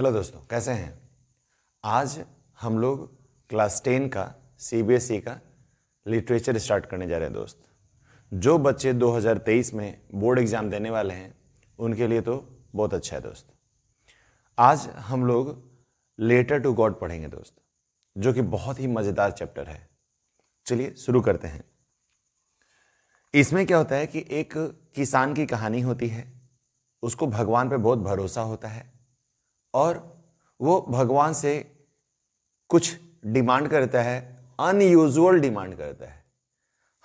Hello दोस्तों कैसे हैं आज हम लोग क्लास टेन का सी e का लिटरेचर स्टार्ट करने जा रहे हैं दोस्त जो बच्चे 2023 में बोर्ड एग्ज़ाम देने वाले हैं उनके लिए तो बहुत अच्छा है दोस्त आज हम लोग लेटर टू गॉड पढ़ेंगे दोस्त जो कि बहुत ही मज़ेदार चैप्टर है चलिए शुरू करते हैं इसमें क्या होता है कि एक किसान की कहानी होती है उसको भगवान पे बहुत भरोसा होता है और वो भगवान से कुछ डिमांड करता है अनयूजुअल डिमांड करता है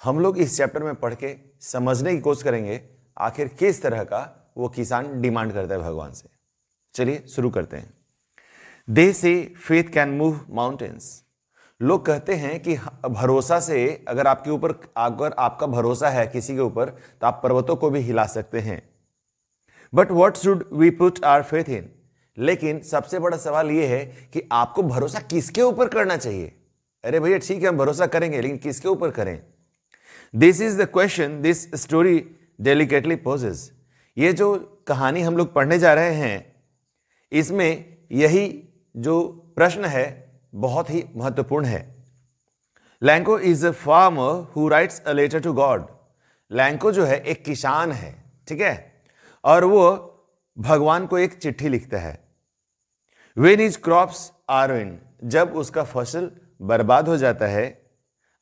हम लोग इस चैप्टर में पढ़ के समझने की कोशिश करेंगे आखिर किस तरह का वो किसान डिमांड करता है भगवान से चलिए शुरू करते हैं दे से फेथ कैन मूव माउंटेन्स लोग कहते हैं कि भरोसा से अगर आपके ऊपर अगर आपका भरोसा है किसी के ऊपर तो आप पर्वतों को भी हिला सकते हैं but what should we put our faith in लेकिन सबसे बड़ा सवाल यह है कि आपको भरोसा किसके ऊपर करना चाहिए अरे भैया ठीक है हम भरोसा करेंगे लेकिन किसके ऊपर करें this is the question this story delicately poses ये जो कहानी हम लोग पढ़ने जा रहे हैं इसमें यही जो प्रश्न है बहुत ही महत्वपूर्ण है Lencho is a farmer who writes a letter to God Lencho जो है एक किसान है ठीक है और वो भगवान को एक चिट्ठी लिखता है वेन इज क्रॉप्स आर जब उसका फसल बर्बाद हो जाता है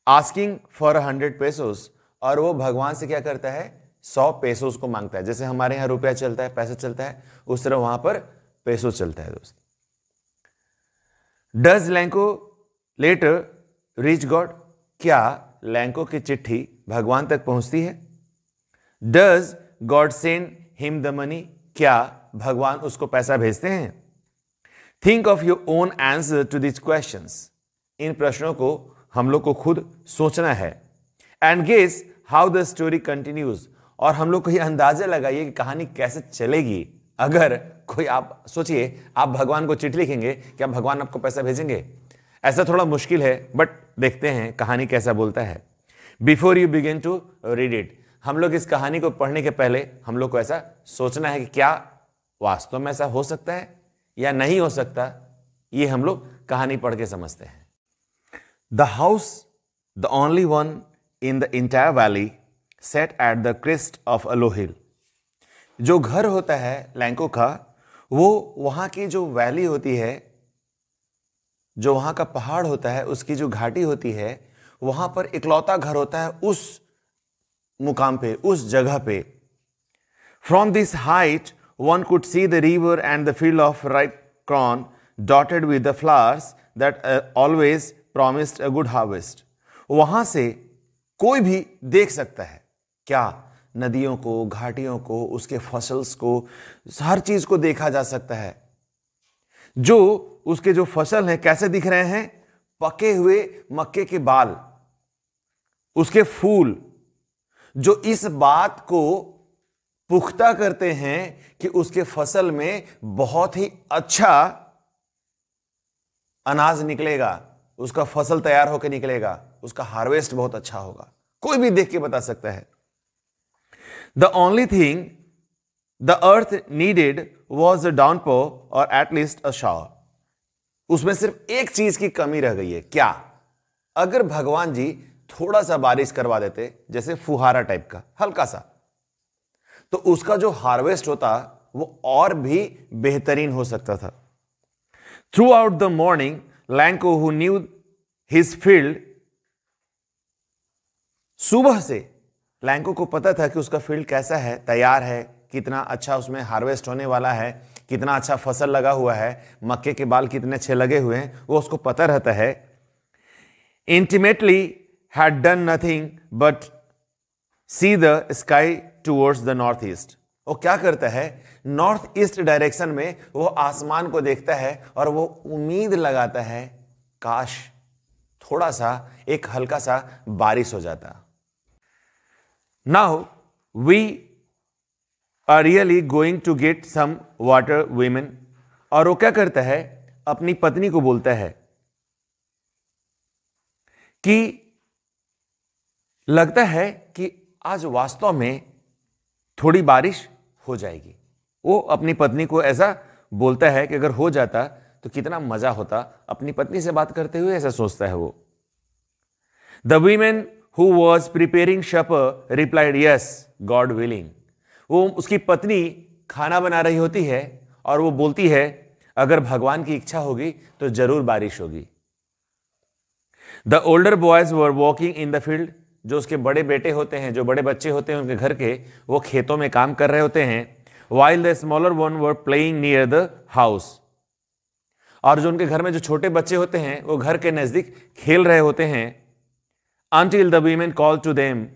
आस्किंग फॉर हंड्रेड पेसोस और वो भगवान से क्या करता है सौ पेसोस को मांगता है जैसे हमारे यहां रुपया चलता है पैसा चलता है उस तरह वहां पर पैसो चलता है दोस्त does Lencho letter reach God क्या लैंको की चिट्ठी भगवान तक पहुंचती है does God send him the money क्या भगवान उसको पैसा भेजते हैं think of your own answer to this question इन प्रश्नों को हम लोग को खुद सोचना है and guess how the story continues और हम लोग को ये अंदाजा लगाइए कि कहानी कैसे चलेगी अगर कोई आप सोचिए आप भगवान को चिट लिखेंगे क्या भगवान आपको पैसा भेजेंगे ऐसा थोड़ा मुश्किल है बट देखते हैं कहानी कैसा बोलता है before you begin to read it हम लोग इस कहानी को पढ़ने के पहले हम लोग को ऐसा सोचना है कि क्या वास्तव में ऐसा हो सकता है या नहीं हो सकता ये हम लोग कहानी पढ़ के समझते हैं the house the only one in the entire valley sat at the crest of a low hill जो घर होता है लैंको का वो वहां की जो वैली होती है जो वहां का पहाड़ होता है उसकी जो घाटी होती है वहां पर इकलौता घर होता है उस मुकाम पे उस जगह पे from this height one could see the river and the field of ripe corn dotted with the flowers that uh, always promised a good harvest. वहाँ से कोई भी देख सकता है क्या नदियों को घाटियों को उसके फसल्स को हर चीज़ को देखा जा सकता है जो उसके जो फसल हैं कैसे दिख रहे हैं पके हुए मक्के के बाल उसके फूल जो इस बात को पुख्ता करते हैं कि उसके फसल में बहुत ही अच्छा अनाज निकलेगा उसका फसल तैयार होकर निकलेगा उसका हार्वेस्ट बहुत अच्छा होगा कोई भी देख के बता सकता है the only thing the earth needed was a pour or at least a shower उसमें सिर्फ एक चीज की कमी रह गई है क्या अगर भगवान जी थोड़ा सा बारिश करवा देते जैसे फुहारा टाइप का हल्का सा तो उसका जो हार्वेस्ट होता वो और भी बेहतरीन हो सकता था throughout the morning Lencho who knew his field सुबह से लैंको को पता था कि उसका फील्ड कैसा है तैयार है कितना अच्छा उसमें हार्वेस्ट होने वाला है कितना अच्छा फसल लगा हुआ है मक्के के बाल कितने अच्छे लगे हुए हैं वो उसको पता रहता है intimately had done nothing but see the sky towards the north east वो क्या करता है नॉर्थ ईस्ट डायरेक्शन में वो आसमान को देखता है और वो उम्मीद लगाता है काश थोड़ा सा एक हल्का सा बारिश हो जाता now we are really going to get some water woman और वो क्या करता है अपनी पत्नी को बोलता है कि लगता है कि आज वास्तव में थोड़ी बारिश हो जाएगी वो अपनी पत्नी को ऐसा बोलता है कि अगर हो जाता तो कितना मजा होता अपनी पत्नी से बात करते हुए ऐसा सोचता है वो the woman who was preparing supper replied yes God willing वो उसकी पत्नी खाना बना रही होती है और वो बोलती है अगर भगवान की इच्छा होगी तो जरूर बारिश होगी the older boys were working in the field जो उसके बड़े बेटे होते हैं जो बड़े बच्चे होते हैं उनके घर के वो खेतों में काम कर रहे होते हैं while the smaller one were playing near the house और जो उनके घर में जो छोटे बच्चे होते हैं वो घर के नज़दीक खेल रहे होते हैं until the woman call to them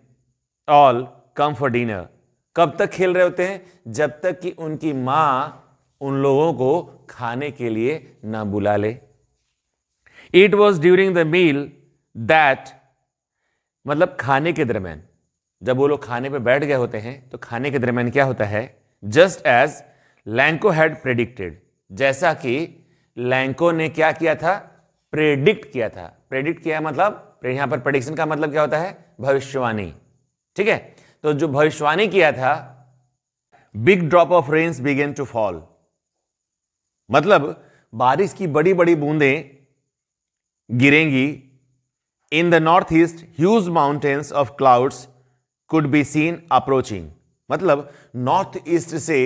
all come for dinner कब तक खेल रहे होते हैं जब तक कि उनकी माँ उन लोगों को खाने के लिए ना बुला ले it was during the meal that मतलब खाने के दरमियान जब वो लोग खाने पर बैठ गए होते हैं तो खाने के दरमियान क्या होता है just as Lencho had predicted जैसा कि लैंको ने क्या किया था प्रेडिक्ट किया था प्रेडिक्ट किया मतलब यहां पर प्रेडिक्शन का मतलब क्या होता है भविष्यवाणी ठीक है तो जो भविष्यवाणी किया था big drop of rains begin to fall मतलब बारिश की बड़ी बड़ी बूंदें गिरेंगी In the northeast, huge mountains of clouds could be seen approaching. मतलब नॉर्थ ईस्ट से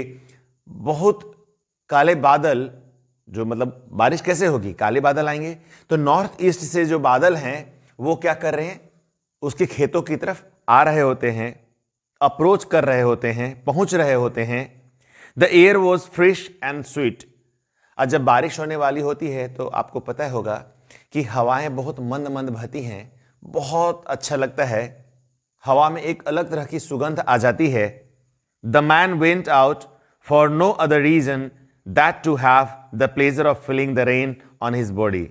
बहुत काले बादल जो मतलब बारिश कैसे होगी काले बादल आएंगे तो नॉर्थ ईस्ट से जो बादल हैं वो क्या कर रहे हैं उसके खेतों की तरफ आ रहे होते हैं अप्रोच कर रहे होते हैं पहुंच रहे होते हैं the air was fresh and sweet अब जब बारिश होने वाली होती है तो आपको पता होगा कि हवाएं बहुत मंद मंद बहती हैं बहुत अच्छा लगता है हवा में एक अलग तरह की सुगंध आ जाती है the man went out for no other reason that to have the pleasure of feeling the rain on his body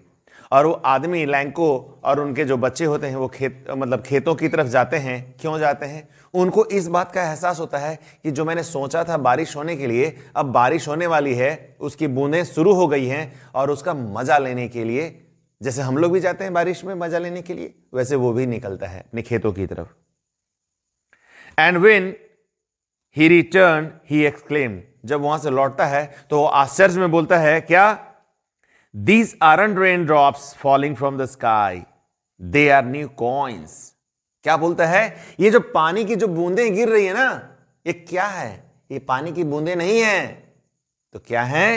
और वो आदमी लैंको और उनके जो बच्चे होते हैं वो खेत मतलब खेतों की तरफ जाते हैं क्यों जाते हैं उनको इस बात का एहसास होता है कि जो मैंने सोचा था बारिश होने के लिए अब बारिश होने वाली है उसकी बूंदें शुरू हो गई हैं और उसका मज़ा लेने के लिए जैसे हम लोग भी जाते हैं बारिश में मजा लेने के लिए वैसे वो भी निकलता है अपने खेतों की तरफ and when he return he exclaim जब वहां से लौटता है तो वो आश्चर्य में बोलता है क्या these are rain drops falling from the sky they are new coins क्या बोलता है ये जो पानी की जो बूंदें गिर रही है ना ये क्या है ये पानी की बूंदें नहीं है तो क्या है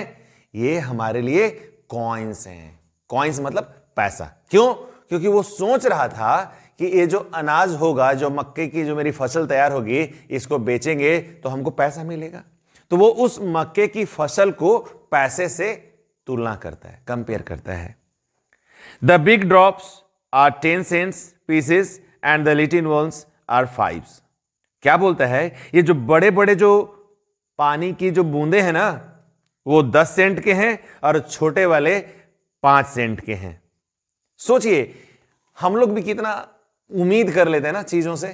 ये हमारे लिए कॉइन्स हैं कॉइन्स मतलब पैसा क्यों क्योंकि वो सोच रहा था कि ये जो अनाज होगा जो मक्के की जो मेरी फसल तैयार होगी इसको बेचेंगे तो हमको पैसा मिलेगा तो वो उस मक्के की फसल को पैसे से तुलना करता है कंपेयर करता है the big drops are ten cents pieces and the little ones are five क्या बोलता है ये जो बड़े बड़े जो पानी की जो बूंदे हैं ना वो दस सेंट के हैं और छोटे वाले पांच सेंट के हैं सोचिए हम लोग भी कितना उम्मीद कर लेते हैं ना चीजों से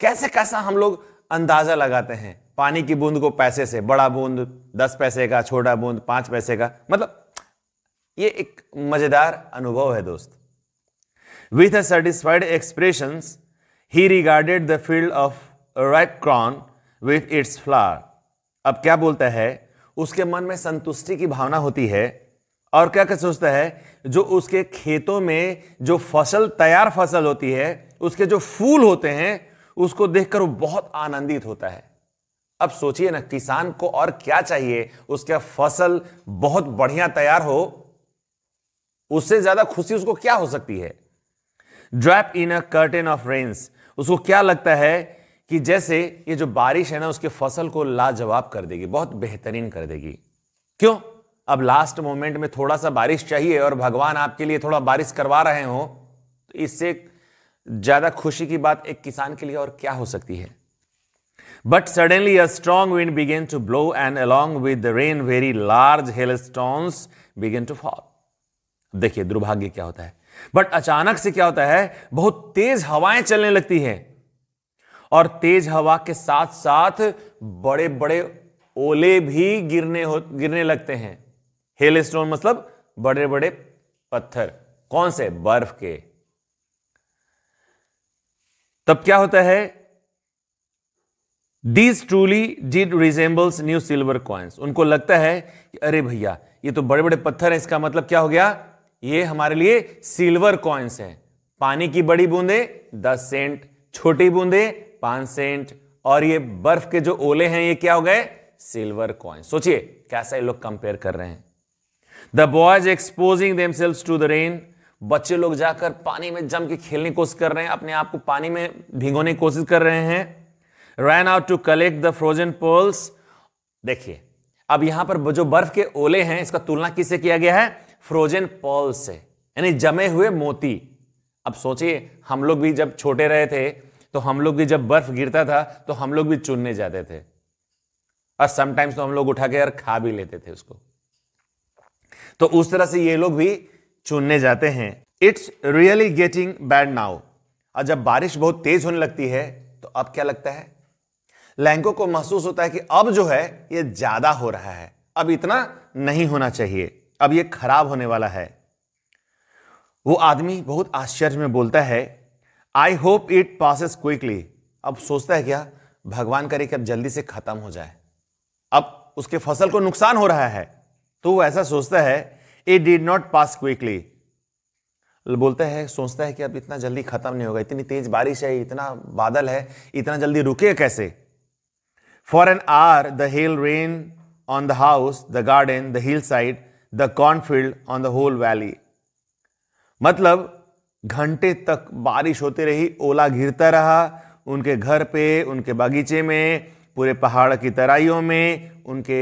कैसे कैसा हम लोग अंदाजा लगाते हैं पानी की बूंद को पैसे से बड़ा बूंद दस पैसे का छोटा बूंद पांच पैसे का मतलब ये एक मजेदार अनुभव है दोस्त with a satisfied expression he regarded the field of red corn with its flower अब क्या बोलता है उसके मन में संतुष्टि की भावना होती है और क्या क्या सोचता है जो उसके खेतों में जो फसल तैयार फसल होती है उसके जो फूल होते हैं उसको देखकर वो बहुत आनंदित होता है अब सोचिए ना किसान को और क्या चाहिए उसका फसल बहुत बढ़िया तैयार हो उससे ज्यादा खुशी उसको क्या हो सकती है drape in a curtain of rains उसको क्या लगता है कि जैसे ये जो बारिश है ना उसके फसल को लाजवाब कर देगी बहुत बेहतरीन कर देगी क्यों अब लास्ट मोमेंट में थोड़ा सा बारिश चाहिए और भगवान आपके लिए थोड़ा बारिश करवा रहे हो तो इससे ज्यादा खुशी की बात एक किसान के लिए और क्या हो सकती है but suddenly a strong wind began to blow and along with rain very large hail stones began to fall देखिए दुर्भाग्य क्या होता है बट अचानक से क्या होता है बहुत तेज हवाएं चलने लगती हैं और तेज हवा के साथ साथ बड़े बड़े ओले भी गिरने हो गिरने लगते हैं हेल स्टोन मतलब बड़े बड़े पत्थर कौन से बर्फ के तब क्या होता है these truly did resembles new silver coins उनको लगता है कि अरे भैया ये तो बड़े बड़े पत्थर हैं इसका मतलब क्या हो गया ये हमारे लिए सिल्वर कॉइन्स हैं पानी की बड़ी बूंदे दस सेंट छोटी बूंदे पांच सेंट और ये बर्फ के जो ओले हैं ये क्या हो गए सिल्वर कॉइन्स सोचिए कैसा ये लोग कंपेयर कर रहे हैं the boys exposing themselves to the rain बच्चे लोग जाकर पानी में जम के खेलने की कोशिश कर रहे हैं अपने आप को पानी में भिगोने की कोशिश कर रहे हैं ran out to collect the frozen pearls देखिए अब यहां पर जो बर्फ के ओले हैं इसका तुलना किससे किया गया है फ्रोजन पोल्स से यानी जमे हुए मोती अब सोचिए हम लोग भी जब छोटे रहे थे तो हम लोग भी जब बर्फ गिरता था तो हम लोग भी चुनने जाते थे और समटाइम्स तो हम लोग उठा के यार खा भी लेते थे उसको तो उस तरह से ये लोग भी चुनने जाते हैं it's really getting bad now और जब बारिश बहुत तेज होने लगती है तो अब क्या लगता है लैंको को महसूस होता है कि अब जो है ये ज्यादा हो रहा है अब इतना नहीं होना चाहिए अब ये खराब होने वाला है वो आदमी बहुत आश्चर्य में बोलता है I hope it passes quickly अब सोचता है क्या भगवान करे कि अब जल्दी से खत्म हो जाए अब उसके फसल को नुकसान हो रहा है तो वो ऐसा सोचता है it did not pass quickly बोलता है सोचता है कि अब इतना जल्दी खत्म नहीं होगा इतनी तेज बारिश है इतना बादल है इतना जल्दी रुके कैसे for an hour the hail rain on the house the garden the hill side the cornfield on the whole valley मतलब घंटे तक बारिश होती रही ओला घिरता रहा उनके घर पे उनके बगीचे में पूरे पहाड़ की तराइयों में उनके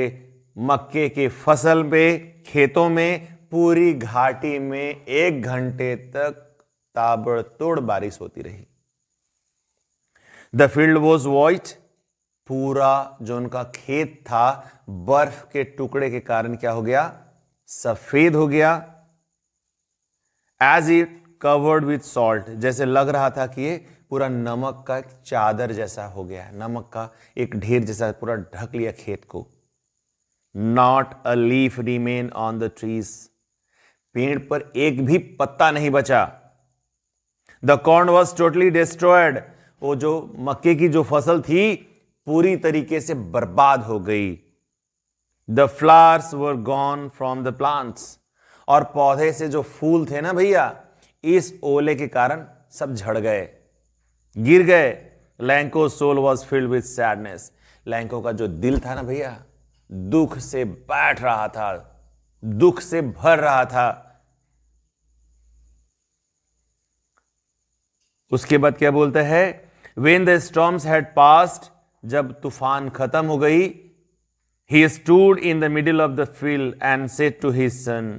मक्के की फसल में खेतों में पूरी घाटी में एक घंटे तक ताबड़तोड़ बारिश होती रही द फील्ड वॉज वॉइट पूरा जो उनका खेत था बर्फ के टुकड़े के कारण क्या हो गया सफेद हो गया as it covered with salt जैसे लग रहा था कि ये पूरा नमक का एक चादर जैसा हो गया नमक का एक ढेर जैसा पूरा ढक लिया खेत को not a leaf remain on the trees पेड़ पर एक भी पत्ता नहीं बचा the corn was totally destroyed वो जो मक्के की जो फसल थी पूरी तरीके से बर्बाद हो गई the flowers were gone from the plants और पौधे से जो फूल थे ना भैया इस ओले के कारण सब झड़ गए गिर गए Lencho soul was filled with sadness Lencho का जो दिल था ना भैया दुख से बैठ रहा था दुख से भर रहा था उसके बाद क्या बोलते हैं when the storms had passed जब तूफान खत्म हो गई he stood in the middle of the field and said to his son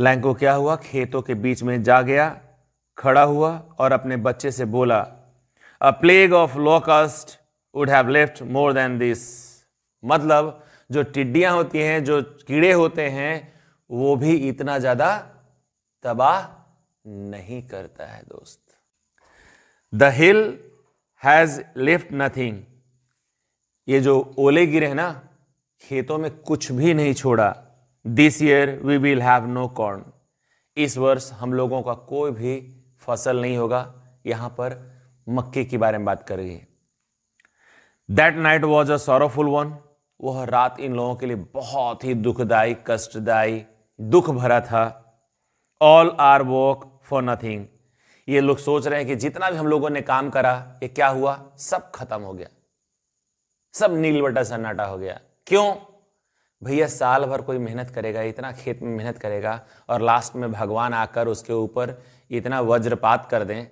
Lencho क्या हुआ खेतों के बीच में जा गया खड़ा हुआ और अपने बच्चे से बोला a plague of locust would have left more than this मतलब जो टिड्डियां होती हैं जो कीड़े होते हैं वो भी इतना ज़्यादा तबाह नहीं करता है दोस्त the hail has left nothing ये जो ओले गिरे ना खेतों में कुछ भी नहीं छोड़ा this year we will have no corn इस वर्ष हम लोगों का कोई भी फसल नहीं होगा यहां पर मक्के के बारे में बात कर रही है that night was a sorrowful one वह रात इन लोगों के लिए बहुत ही दुखदायी कष्टदायी दुख भरा था all our work for nothing ये लोग सोच रहे हैं कि जितना भी हम लोगों ने काम करा ये क्या हुआ सब खत्म हो गया सब नीलवटा सन्नाटा हो गया क्यों भैया साल भर कोई मेहनत करेगा इतना खेत में मेहनत करेगा और लास्ट में भगवान आकर उसके ऊपर इतना वज्रपात कर दें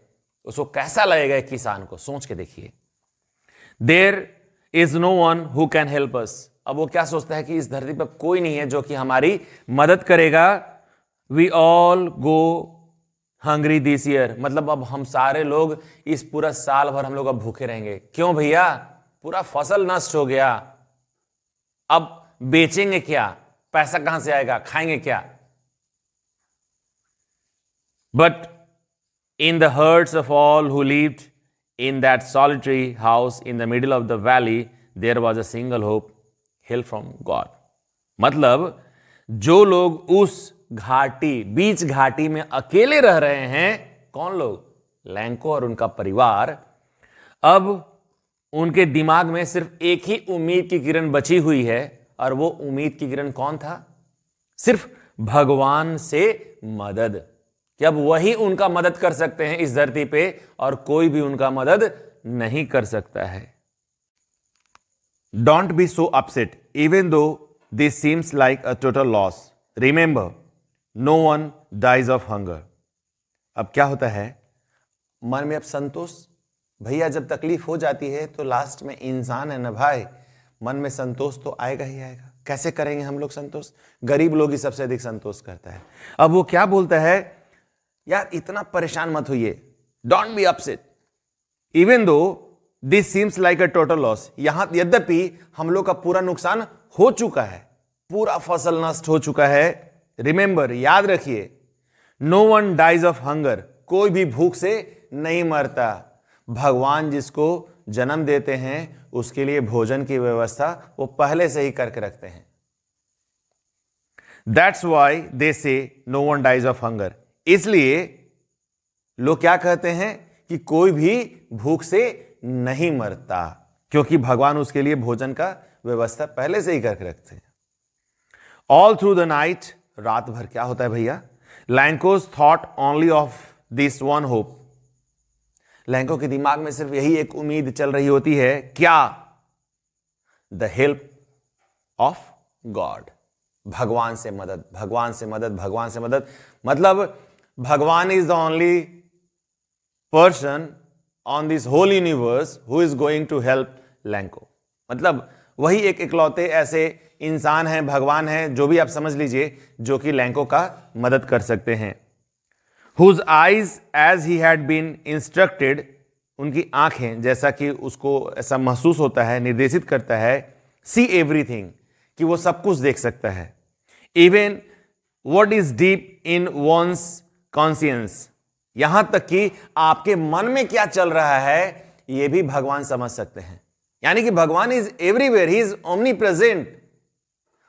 उसको कैसा लगेगा किसान को सोच के देखिए there is no one who can help us अब वो क्या सोचता है कि इस धरती पर कोई नहीं है जो कि हमारी मदद करेगा we all go hungry this year मतलब अब हम सारे लोग इस पूरा साल भर हम लोग अब भूखे रहेंगे क्यों भैया पूरा फसल नष्ट हो गया अब बेचेंगे क्या पैसा कहां से आएगा खाएंगे क्या but in the hearts of all who lived In that solitary house in the middle of the valley, there was a single hope, help from God. मतलब जो लोग उस घाटी बीच घाटी में अकेले रह रहे हैं कौन लोग लैंको और उनका परिवार अब उनके दिमाग में सिर्फ एक ही उम्मीद की किरण बची हुई है और वो उम्मीद की किरण कौन था सिर्फ भगवान से मदद कि अब वही उनका मदद कर सकते हैं इस धरती पे और कोई भी उनका मदद नहीं कर सकता है don't be so upset even though this seems like a total loss remember no one dies of hunger अब क्या होता है मन में अब संतोष भैया जब तकलीफ हो जाती है तो लास्ट में इंसान है ना भाई मन में संतोष तो आएगा ही आएगा कैसे करेंगे हम लोग संतोष गरीब लोग ही सबसे अधिक संतोष करता है अब वो क्या बोलता है यार इतना परेशान मत होइए don't be upset even though this seems like a total loss यहां यद्यपि हम लोग का पूरा नुकसान हो चुका है पूरा फसल नष्ट हो चुका है रिमेंबर याद रखिए no one dies of hunger कोई भी भूख से नहीं मरता भगवान जिसको जन्म देते हैं उसके लिए भोजन की व्यवस्था वो पहले से ही करके रखते हैं that's why they say no one dies of hunger इसलिए लोग क्या कहते हैं कि कोई भी भूख से नहीं मरता क्योंकि भगवान उसके लिए भोजन का व्यवस्था पहले से ही करके रखते हैं ऑल थ्रू द नाइट रात भर क्या होता है भैया Lencho's thought only of this one hope Lencho के दिमाग में सिर्फ यही एक उम्मीद चल रही होती है क्या द हेल्प ऑफ गॉड भगवान से मदद भगवान से मदद भगवान से मदद मतलब भगवान is the only person on this whole universe who is going to help Lencho मतलब वही एक इकलौते ऐसे इंसान हैं भगवान हैं जो भी आप समझ लीजिए जो कि लैंको का मदद कर सकते हैं whose eyes as he had been instructed उनकी आंखें जैसा कि उसको ऐसा महसूस होता है निर्देशित करता है सी एवरीथिंग कि वो सब कुछ देख सकता है even what is deep in one's conscience यहां तक कि आपके मन में क्या चल रहा है ये भी भगवान समझ सकते हैं यानी कि भगवान is everywhere he is omnipresent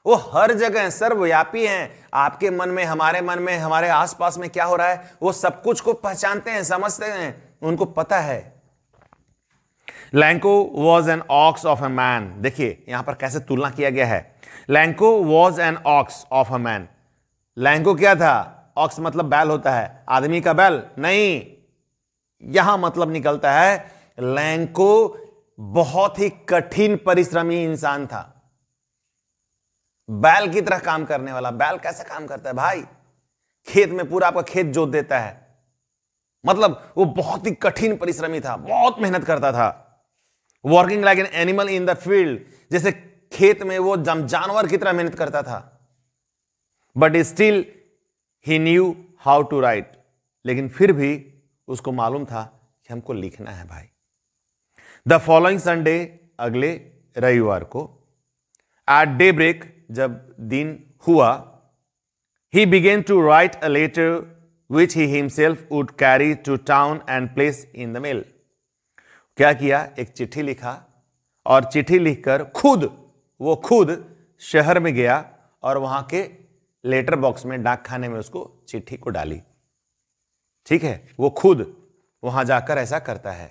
वो हर जगह है सर्वव्यापी हैं आपके मन में हमारे मन में हमारे आसपास में क्या हो रहा है वो सब कुछ को पहचानते हैं समझते हैं उनको पता है Lencho was an ox of a man देखिए यहां पर कैसे तुलना किया गया है Lencho was an ox of a man Lencho क्या था ऑक्स मतलब बैल होता है आदमी का बैल नहीं यहां मतलब निकलता है लैंको बहुत ही कठिन परिश्रमी इंसान था बैल की तरह काम करने वाला बैल कैसे काम करता है भाई खेत में पूरा आपका खेत जोत देता है मतलब वो बहुत ही कठिन परिश्रमी था बहुत मेहनत करता था working like an animal in the field जैसे खेत में वो जानवर की तरह मेहनत करता था but still he knew how to write लेकिन फिर भी उसको मालूम था कि हमको लिखना है भाई द फॉलोइंग संडे अगले रविवार को एट डे ब्रेक जब दिन हुआ he began to write a letter which he himself would carry to town and place in the mail क्या किया एक चिट्ठी लिखा और चिट्ठी लिखकर खुद वो खुद शहर में गया और वहां के लेटर बॉक्स में डाक खाने में उसको चिट्ठी को डाली ठीक है वो खुद वहां जाकर ऐसा करता है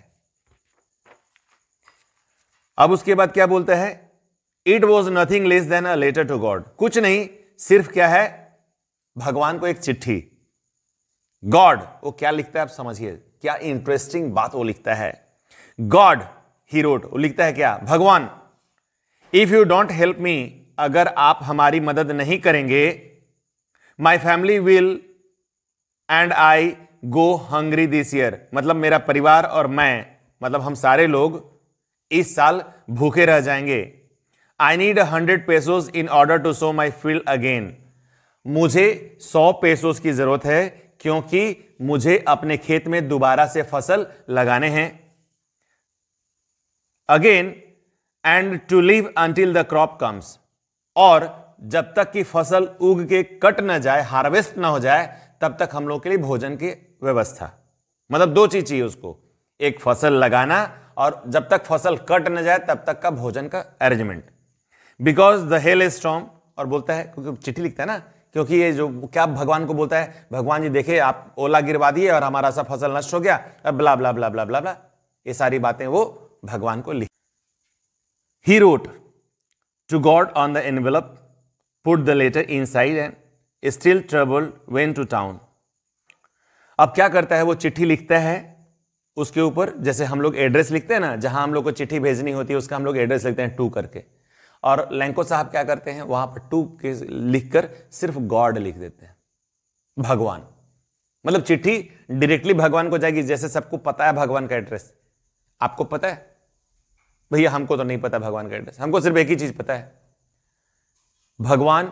अब उसके बाद क्या बोलते हैं it was nothing less than a letter to God कुछ नहीं सिर्फ क्या है भगवान को एक चिट्ठी गॉड वो क्या लिखता है आप समझिए क्या इंटरेस्टिंग बात वो लिखता है गॉड ही रोट वो लिखता है क्या भगवान if you don't help me अगर आप हमारी मदद नहीं करेंगे my family will and I go hungry this year मतलब मेरा परिवार और मैं मतलब हम सारे लोग इस साल भूखे रह जाएंगे I need hundred pesos in order to sow my field again मुझे सौ पेसोज की ज़रूरत है क्योंकि मुझे अपने खेत में दोबारा से फसल लगाने हैं again and to live until the crop comes और जब तक कि फसल उग के कट ना जाए हार्वेस्ट ना हो जाए तब तक हम लोग के लिए भोजन की व्यवस्था मतलब दो चीज चाहिए उसको एक फसल लगाना और जब तक फसल कट ना जाए तब तक का भोजन का arrangement because the hail is strong और बोलता है क्योंकि चिट्ठी लिखता है ना क्योंकि ये जो क्या भगवान को बोलता है भगवान जी देखे आप ओला गिरवा दिए और हमारा सा फसल नष्ट हो गया ब्ला ब्ला ब्ला ब्ला ब्ला ब्ला ये सारी बातें वो भगवान को लिख he wrote to God on the envelope put the letter inside and still trouble went to town. अब क्या करता है वो चिट्ठी लिखता है उसके ऊपर जैसे हम लोग एड्रेस लिखते हैं ना जहां हम लोग को चिट्ठी भेजनी होती है उसका हम लोग एड्रेस लिखते हैं टू करके और लैंको साहब क्या करते हैं वहां पर टू के लिखकर सिर्फ गॉड लिख देते हैं भगवान मतलब चिट्ठी डायरेक्टली भगवान को जाएगी जैसे सबको पता है भगवान का एड्रेस आपको पता है भैया हमको तो नहीं पता भगवान का एड्रेस हमको सिर्फ एक ही चीज पता है भगवान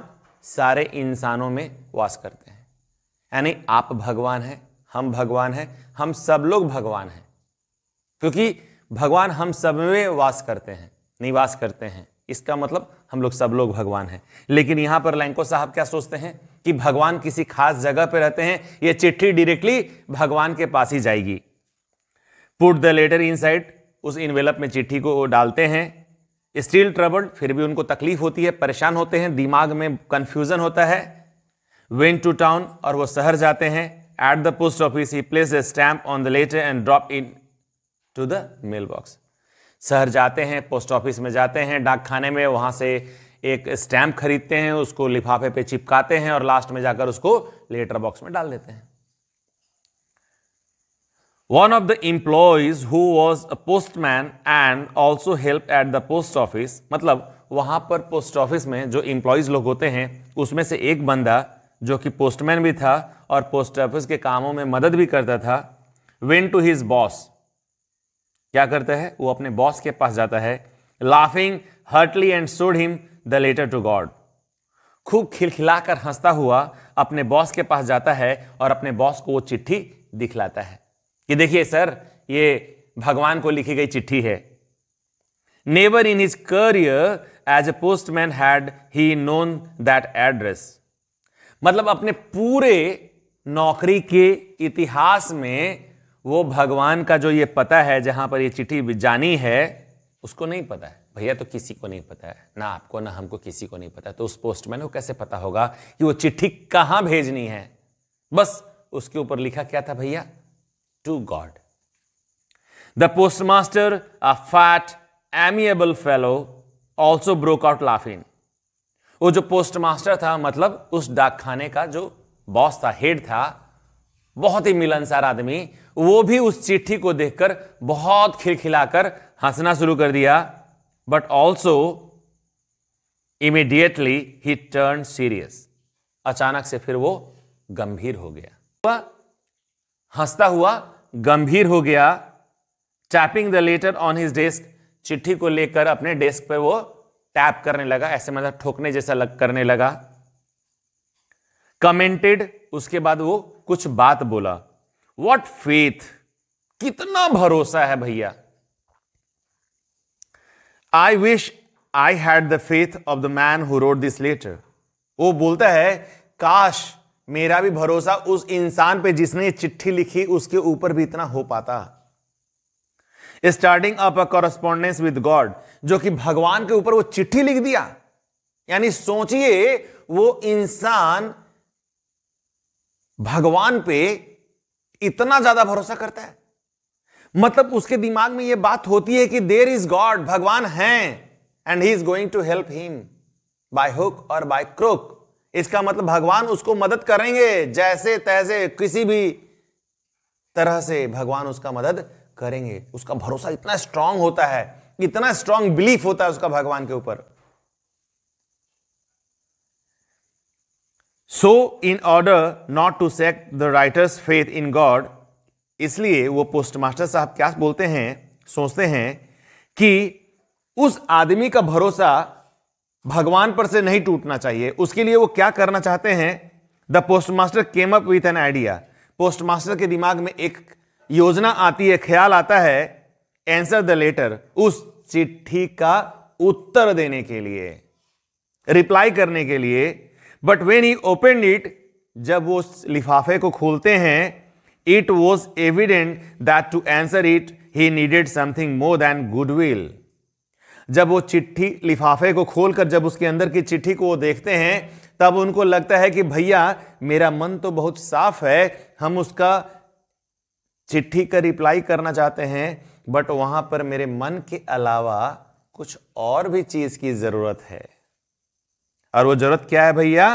सारे इंसानों में वास करते हैं यानी आप भगवान हैं हम भगवान हैं हम सब लोग भगवान हैं क्योंकि भगवान हम सब में वास करते हैं निवास करते हैं इसका मतलब हम लोग सब लोग भगवान हैं लेकिन यहाँ पर लैंको साहब क्या सोचते हैं कि भगवान किसी खास जगह पर रहते हैं यह चिट्ठी डायरेक्टली भगवान के पास ही जाएगी पुट द लेटर इन उस इनवेलप में चिट्ठी को डालते हैं स्टील ट्रबल्ड फिर भी उनको तकलीफ होती है परेशान होते हैं दिमाग में कन्फ्यूज़न होता है वेन टू टाउन और वो शहर जाते हैं at the post office he place a stamp on the letter and drop into the mail box शहर जाते हैं पोस्ट ऑफिस में जाते हैं डाक खाने में वहां से एक स्टैम्प खरीदते हैं उसको लिफाफे पे चिपकाते हैं और लास्ट में जाकर उसको लेटर बॉक्स में डाल देते हैं One of the employees who was a postman and also helped at the post office मतलब वहां पर पोस्ट ऑफिस में जो एम्प्लॉयज़ लोग होते हैं उसमें से एक बंदा जो कि पोस्टमैन भी था और पोस्ट ऑफिस के कामों में मदद भी करता था वेन टू हिज बॉस क्या करता है वो अपने बॉस के पास जाता है laughing heartily and showed him the letter to God खूब खिलखिलाकर हंसता हुआ अपने बॉस के पास जाता है और अपने बॉस को वो चिट्ठी दिखलाता है कि देखिए सर ये भगवान को लिखी गई चिट्ठी है never in his career as a postman had he known that address मतलब अपने पूरे नौकरी के इतिहास में वो भगवान का जो ये पता है जहां पर ये चिट्ठी जानी है उसको नहीं पता है भैया तो किसी को नहीं पता है ना आपको ना हमको किसी को नहीं पता तो उस पोस्टमैन को कैसे पता होगा कि वो चिट्ठी कहां भेजनी है बस उसके ऊपर लिखा क्या था भैया to God. The postmaster, a fat, amiable fellow, also broke out laughing. वो जो पोस्टमास्टर था मतलब उस डाक खाने का जो बॉस था हेड था बहुत ही मिलनसार आदमी वो भी उस चिट्ठी को देखकर बहुत खिलखिलाकर हंसना शुरू कर दिया but also immediately he turn serious अचानक से फिर वो गंभीर हो गया हंसता हुआ गंभीर हो गया tapping the letter on his desk चिट्ठी को लेकर अपने डेस्क पर वो टैप करने लगा ऐसे मतलब ठोकने जैसा लग करने लगा कमेंटेड उसके बाद वो कुछ बात बोला वॉट फेथ कितना भरोसा है भैया I wish I had the faith of the man who wrote this letter वो बोलता है काश मेरा भी भरोसा उस इंसान पे जिसने चिट्ठी लिखी उसके ऊपर भी इतना हो पाता starting up a correspondence with God जो कि भगवान के ऊपर वो चिट्ठी लिख दिया यानी सोचिए वो इंसान भगवान पे इतना ज्यादा भरोसा करता है मतलब उसके दिमाग में यह बात होती है कि देर इज गॉड भगवान है and he is going to help him by hook और बाय क्रुक इसका मतलब भगवान उसको मदद करेंगे जैसे तैसे किसी भी तरह से भगवान उसका मदद करेंगे उसका भरोसा इतना स्ट्रांग होता है इतना स्ट्रांग बिलीफ होता है उसका भगवान के ऊपर so in order not to shake the writer's faith in God इसलिए वो पोस्ट मास्टर साहब क्या बोलते हैं सोचते हैं कि उस आदमी का भरोसा भगवान पर से नहीं टूटना चाहिए उसके लिए वो क्या करना चाहते हैं the post postmaster came up with an idea postmaster के दिमाग में एक योजना आती है ख्याल आता है एंसर द लेटर उस चिट्ठी का उत्तर देने के लिए रिप्लाई करने के लिए but when he open it जब वो उस लिफाफे को खोलते हैं it was evident that to answer it he needed something more than goodwill जब वो चिट्ठी लिफाफे को खोलकर जब उसके अंदर की चिट्ठी को वो देखते हैं तब उनको लगता है कि भैया मेरा मन तो बहुत साफ है हम उसका चिट्ठी का रिप्लाई करना चाहते हैं बट वहां पर मेरे मन के अलावा कुछ और भी चीज़ की ज़रूरत है और वो ज़रूरत क्या है भैया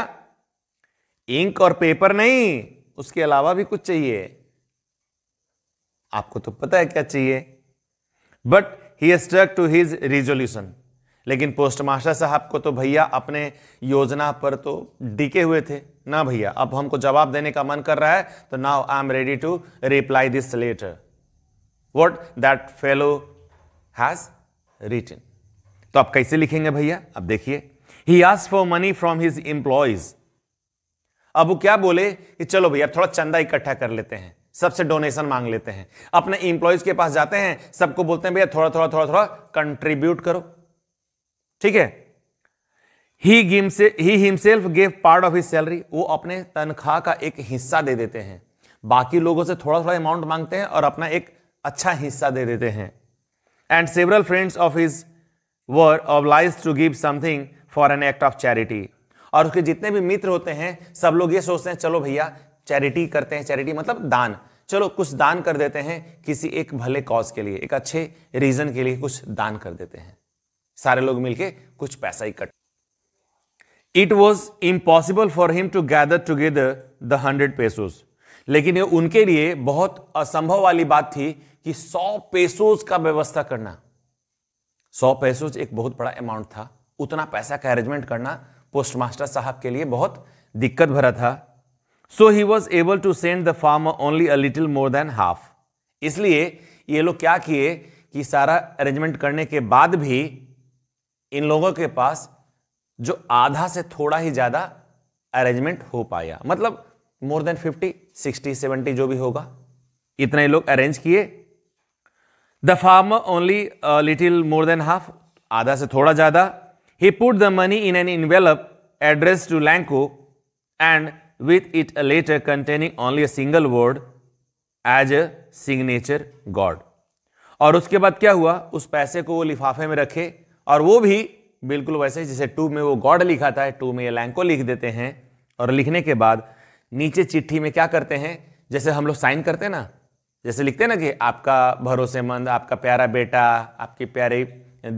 इंक और पेपर नहीं उसके अलावा भी कुछ चाहिए आपको तो पता है क्या चाहिए but he struck to his resolution लेकिन पोस्टमास्टर साहब को तो भैया अपने योजना पर तो डिके हुए थे ना भैया अब हमको जवाब देने का मन कर रहा है तो now I am ready to reply this letter what that fellow has written तो आप कैसे लिखेंगे भैया अब देखिए he ask for money from his employees अब वो क्या बोले कि चलो भैया थोड़ा चंदा इकट्ठा कर लेते हैं सबसे डोनेशन मांग लेते हैं अपने इंप्लॉयज के पास जाते हैं सबको बोलते हैं भैया थोड़ा थोड़ा थोड़ा थोड़ा कंट्रीब्यूट करो ठीक है ही गिम से he himself gave part of his salary वो अपने तनख्वाह का एक हिस्सा दे देते हैं बाकी लोगों से थोड़ा थोड़ा अमाउंट मांगते हैं और अपना एक अच्छा हिस्सा दे देते हैं and several friends of his were lies to give something for an act of charity और उसके जितने भी मित्र होते हैं सब लोग ये सोचते हैं चलो भैया चैरिटी करते हैं चैरिटी मतलब दान चलो कुछ दान कर देते हैं किसी एक भले कॉज के लिए एक अच्छे रीजन के लिए कुछ दान कर देते हैं सारे लोग मिलके कुछ पैसा इकट्ठा it was impossible for him to gather together the hundred pesos लेकिन ये उनके लिए बहुत असंभव वाली बात थी कि सौ पेसोज का व्यवस्था करना सौ पेसोज एक बहुत बड़ा अमाउंट था उतना पैसा का अरेंजमेंट करना पोस्टमास्टर साहब के लिए बहुत दिक्कत भरा था so he was able to send the farmer only a little more than half इसलिए ये लोग क्या किए कि सारा अरेंजमेंट करने के बाद भी इन लोगों के पास जो आधा से थोड़ा ही ज़्यादा अरेंजमेंट हो पाया मतलब more than fifty sixty seventy जो भी होगा इतने लोग अरेंज किए the farmer only little more than half आधा से थोड़ा ज़्यादा ही put the money in an envelope address to Lencho and with it a letter containing only a single word as a signature god और उसके बाद क्या हुआ उस पैसे को वो लिफाफे में रखे और वो भी बिल्कुल वैसे जैसे टू में वो गॉड लिखा था टू में ये लैंको लिख देते हैं और लिखने के बाद नीचे चिट्ठी में क्या करते हैं जैसे हम लोग साइन करते हैं ना जैसे लिखते हैं ना कि आपका भरोसेमंद आपका प्यारा बेटा आपकी प्यारी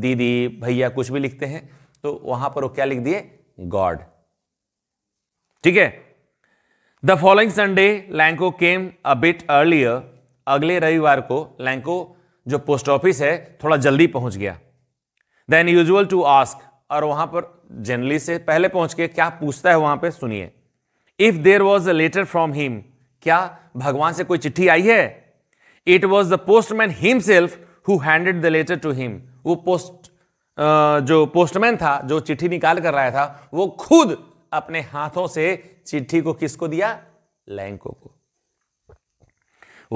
दीदी भैया कुछ भी लिखते हैं तो वहां पर वो क्या लिख दिए गॉड ठीक है the following Sunday Lencho came a bit earlier अगले रविवार को लैंको जो पोस्ट ऑफिस है थोड़ा जल्दी पहुंच गया देन यूजल टू आस्क और वहां पर जनरली से पहले पहुंच के क्या पूछता है वहां पे सुनिए if there was a letter from him क्या भगवान से कोई चिट्ठी आई है it was the postman himself who handed the letter to him वो पोस्ट जो पोस्टमैन था जो चिट्ठी निकाल कर रहा था वो खुद अपने हाथों से चिट्ठी को किसको दिया लैंको को